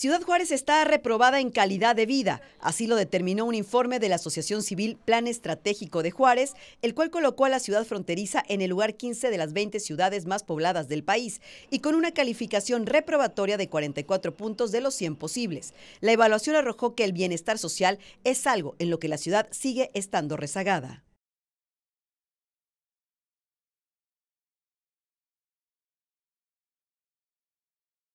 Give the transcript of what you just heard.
Ciudad Juárez está reprobada en calidad de vida, así lo determinó un informe de la Asociación Civil Plan Estratégico de Juárez, el cual colocó a la ciudad fronteriza en el lugar 15 de las 20 ciudades más pobladas del país y con una calificación reprobatoria de 44 puntos de los 100 posibles. La evaluación arrojó que el bienestar social es algo en lo que la ciudad sigue estando rezagada.